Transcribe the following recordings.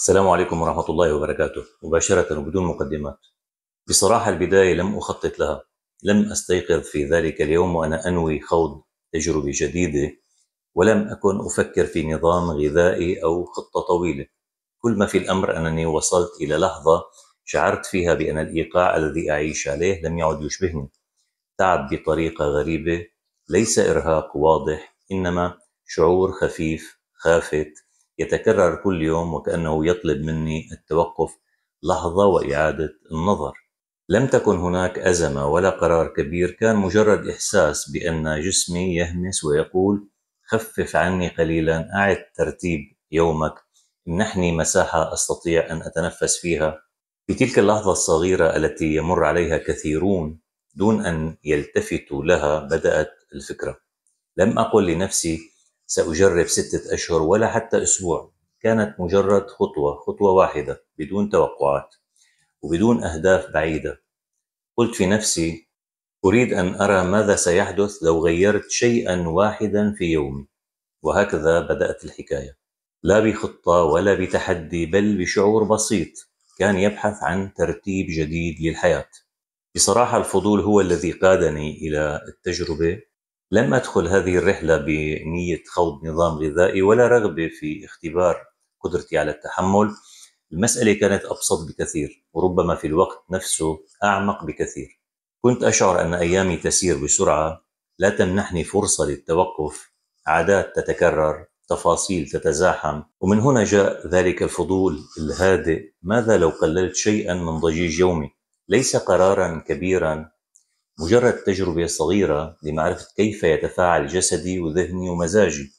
السلام عليكم ورحمة الله وبركاته مباشرة وبدون مقدمات بصراحة البداية لم أخطط لها لم أستيقظ في ذلك اليوم وأنا أنوي خوض تجربة جديدة ولم أكن أفكر في نظام غذائي أو خطة طويلة كل ما في الأمر أنني وصلت إلى لحظة شعرت فيها بأن الإيقاع الذي أعيش عليه لم يعد يشبهني تعب بطريقة غريبة ليس إرهاق واضح إنما شعور خفيف خافت يتكرر كل يوم وكأنه يطلب مني التوقف لحظة وإعادة النظر لم تكن هناك أزمة ولا قرار كبير كان مجرد إحساس بأن جسمي يهمس ويقول خفف عني قليلا أعد ترتيب يومك منحني مساحة أستطيع أن أتنفس فيها في تلك اللحظة الصغيرة التي يمر عليها كثيرون دون أن يلتفتوا لها بدأت الفكرة لم أقل لنفسي سأجرب ستة أشهر ولا حتى أسبوع كانت مجرد خطوة خطوة واحدة بدون توقعات وبدون أهداف بعيدة قلت في نفسي أريد أن أرى ماذا سيحدث لو غيرت شيئا واحدا في يومي وهكذا بدأت الحكاية لا بخطة ولا بتحدي بل بشعور بسيط كان يبحث عن ترتيب جديد للحياة بصراحة الفضول هو الذي قادني إلى التجربة لم أدخل هذه الرحلة بنية خوض نظام غذائي ولا رغبة في اختبار قدرتي على التحمل المسألة كانت أبسط بكثير وربما في الوقت نفسه أعمق بكثير كنت أشعر أن أيامي تسير بسرعة لا تمنحني فرصة للتوقف عادات تتكرر تفاصيل تتزاحم ومن هنا جاء ذلك الفضول الهادئ ماذا لو قللت شيئا من ضجيج يومي ليس قرارا كبيرا مجرد تجربة صغيرة لمعرفة كيف يتفاعل جسدي وذهني ومزاجي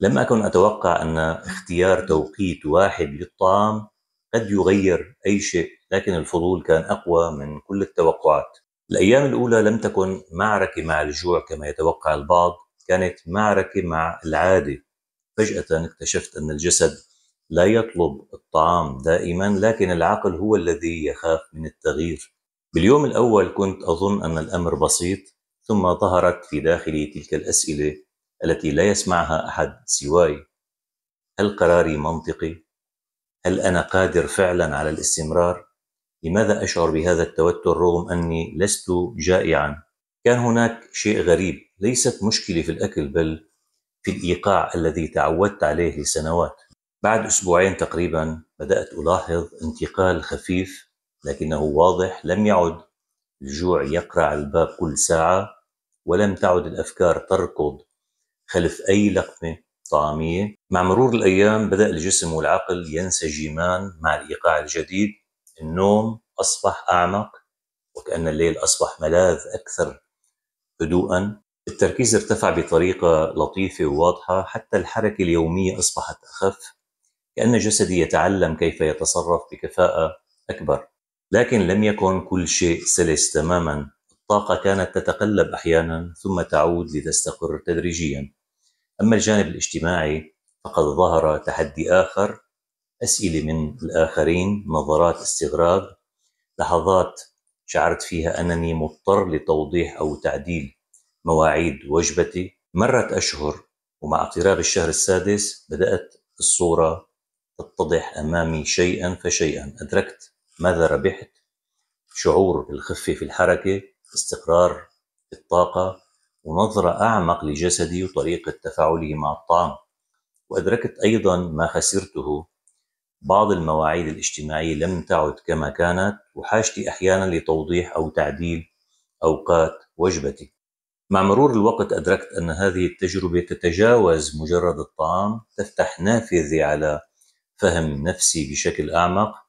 لم أكن أتوقع أن اختيار توقيت واحد للطعام قد يغير أي شيء لكن الفضول كان أقوى من كل التوقعات الأيام الأولى لم تكن معركة مع الجوع كما يتوقع البعض كانت معركة مع العادة فجأة اكتشفت أن الجسد لا يطلب الطعام دائما لكن العقل هو الذي يخاف من التغيير باليوم الأول كنت أظن أن الأمر بسيط ثم ظهرت في داخلي تلك الأسئلة التي لا يسمعها أحد سواي هل قراري منطقي؟ هل أنا قادر فعلا على الاستمرار؟ لماذا أشعر بهذا التوتر رغم أني لست جائعا؟ كان هناك شيء غريب ليست مشكلة في الأكل بل في الإيقاع الذي تعودت عليه لسنوات بعد أسبوعين تقريبا بدأت ألاحظ انتقال خفيف لكنه واضح لم يعد الجوع يقرع الباب كل ساعة ولم تعد الأفكار تركض خلف أي لقمة طعامية مع مرور الأيام بدأ الجسم والعقل ينسجمان مع الإيقاع الجديد النوم أصبح أعمق وكأن الليل أصبح ملاذ أكثر هدوءا التركيز ارتفع بطريقة لطيفة وواضحة حتى الحركة اليومية أصبحت أخف كأن جسدي يتعلم كيف يتصرف بكفاءة أكبر لكن لم يكن كل شيء سلس تماما الطاقة كانت تتقلب أحيانا ثم تعود لتستقر تدريجيا أما الجانب الاجتماعي فقد ظهر تحدي آخر أسئلة من الآخرين نظرات استغراب لحظات شعرت فيها أنني مضطر لتوضيح أو تعديل مواعيد وجبتي مرت أشهر ومع اقتراب الشهر السادس بدأت الصورة تتضح أمامي شيئا فشيئا أدركت ماذا ربحت شعور بالخفة في الحركة استقرار الطاقة ونظرة أعمق لجسدي وطريقة تفاعلي مع الطعام وأدركت أيضا ما خسرته بعض المواعيد الاجتماعية لم تعد كما كانت وحاجتي أحيانا لتوضيح أو تعديل أوقات وجبتي مع مرور الوقت أدركت أن هذه التجربة تتجاوز مجرد الطعام تفتح نافذة على فهم نفسي بشكل أعمق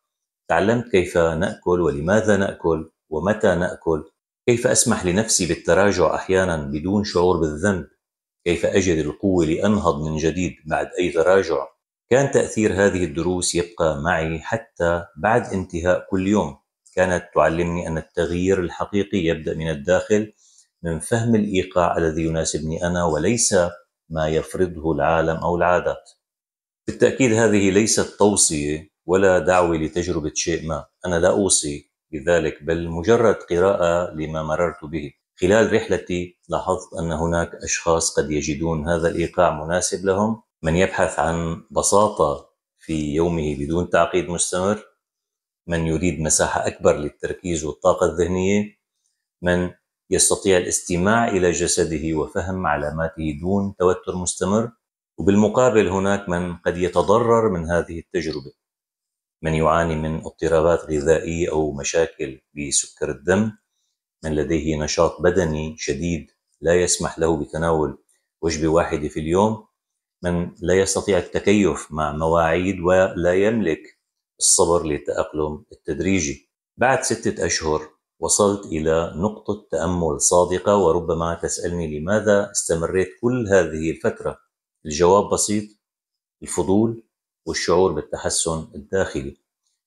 تعلمت كيف ناكل ولماذا ناكل ومتى ناكل كيف اسمح لنفسي بالتراجع احيانا بدون شعور بالذنب كيف اجد القوه لانهض من جديد بعد اي تراجع كان تاثير هذه الدروس يبقى معي حتى بعد انتهاء كل يوم كانت تعلمني ان التغيير الحقيقي يبدا من الداخل من فهم الايقاع الذي يناسبني انا وليس ما يفرضه العالم او العادات بالتأكيد هذه ليست توصية ولا دعوة لتجربة شيء ما أنا لا أوصي بذلك بل مجرد قراءة لما مررت به خلال رحلتي لاحظت أن هناك أشخاص قد يجدون هذا الإيقاع مناسب لهم من يبحث عن بساطة في يومه بدون تعقيد مستمر من يريد مساحة أكبر للتركيز والطاقة الذهنية من يستطيع الاستماع إلى جسده وفهم علاماته دون توتر مستمر وبالمقابل هناك من قد يتضرر من هذه التجربه من يعاني من اضطرابات غذائيه او مشاكل بسكر الدم من لديه نشاط بدني شديد لا يسمح له بتناول وجبه واحده في اليوم من لا يستطيع التكيف مع مواعيد ولا يملك الصبر للتاقلم التدريجي بعد سته اشهر وصلت الى نقطه تامل صادقه وربما تسالني لماذا استمريت كل هذه الفتره الجواب بسيط الفضول والشعور بالتحسن الداخلي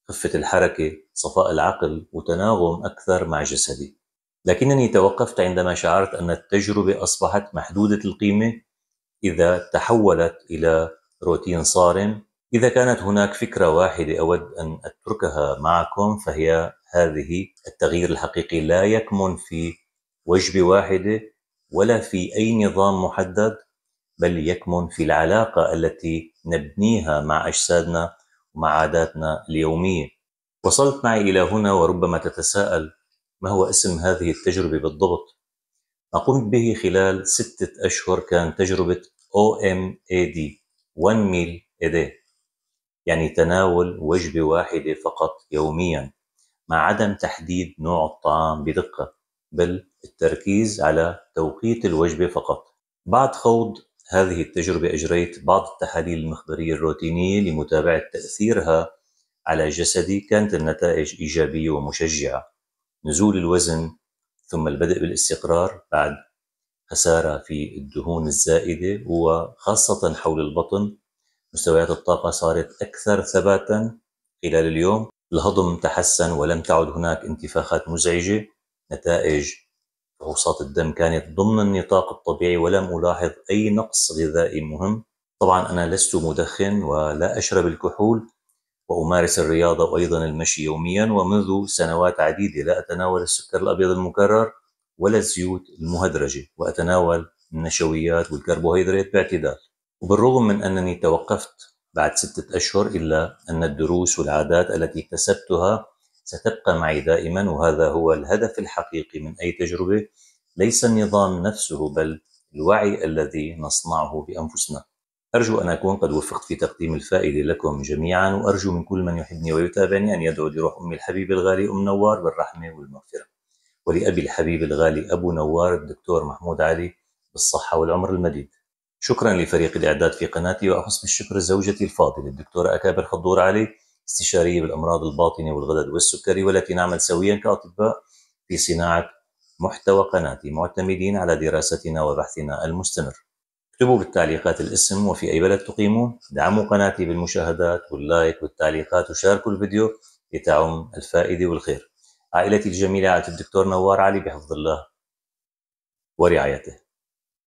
خفة الحركة صفاء العقل وتناغم أكثر مع جسدي لكنني توقفت عندما شعرت أن التجربة أصبحت محدودة القيمة إذا تحولت إلى روتين صارم إذا كانت هناك فكرة واحدة أود أن أتركها معكم فهي هذه التغيير الحقيقي لا يكمن في وجبة واحدة ولا في أي نظام محدد بل يكمن في العلاقه التي نبنيها مع اجسادنا ومع عاداتنا اليوميه. وصلت معي الى هنا وربما تتساءل ما هو اسم هذه التجربه بالضبط؟ ما قمت به خلال سته اشهر كان تجربه OMAD One Meal a Day يعني تناول وجبه واحده فقط يوميا مع عدم تحديد نوع الطعام بدقه بل التركيز على توقيت الوجبه فقط. بعد خوض هذه التجربة أجريت بعض التحاليل المخبرية الروتينية لمتابعة تأثيرها على جسدي كانت النتائج إيجابية ومشجعة نزول الوزن ثم البدء بالاستقرار بعد خسارة في الدهون الزائدة وخاصة حول البطن مستويات الطاقة صارت أكثر ثباتا خلال اليوم الهضم تحسن ولم تعد هناك انتفاخات مزعجة نتائج فحوصات الدم كانت ضمن النطاق الطبيعي ولم ألاحظ أي نقص غذائي مهم طبعا أنا لست مدخن ولا أشرب الكحول وأمارس الرياضة وأيضا المشي يوميا ومنذ سنوات عديدة لا أتناول السكر الأبيض المكرر ولا الزيوت المهدرجة وأتناول النشويات والكربوهيدرات باعتدال وبالرغم من أنني توقفت بعد ستة أشهر إلا أن الدروس والعادات التي اكتسبتها ستبقى معي دائما وهذا هو الهدف الحقيقي من أي تجربة ليس النظام نفسه بل الوعي الذي نصنعه بأنفسنا أرجو أن أكون قد وفقت في تقديم الفائدة لكم جميعا وأرجو من كل من يحبني ويتابعني أن يدعو لروح أمي الحبيب الغالي أم نوار بالرحمة والمغفرة ولأبي الحبيب الغالي أبو نوار الدكتور محمود علي بالصحة والعمر المديد شكرا لفريق الإعداد في قناتي وأخص بالشكر زوجتي الفاضلة الدكتورة أكابر خضور علي استشاريه بالامراض الباطنه والغدد والسكري والتي نعمل سويا كاطباء في صناعه محتوى قناتي معتمدين على دراستنا وبحثنا المستمر. اكتبوا بالتعليقات الاسم وفي اي بلد تقيمون، دعموا قناتي بالمشاهدات واللايك والتعليقات وشاركوا الفيديو لتعم الفائده والخير. عائلتي الجميله عائله الدكتور نوار علي بحفظ الله ورعايته.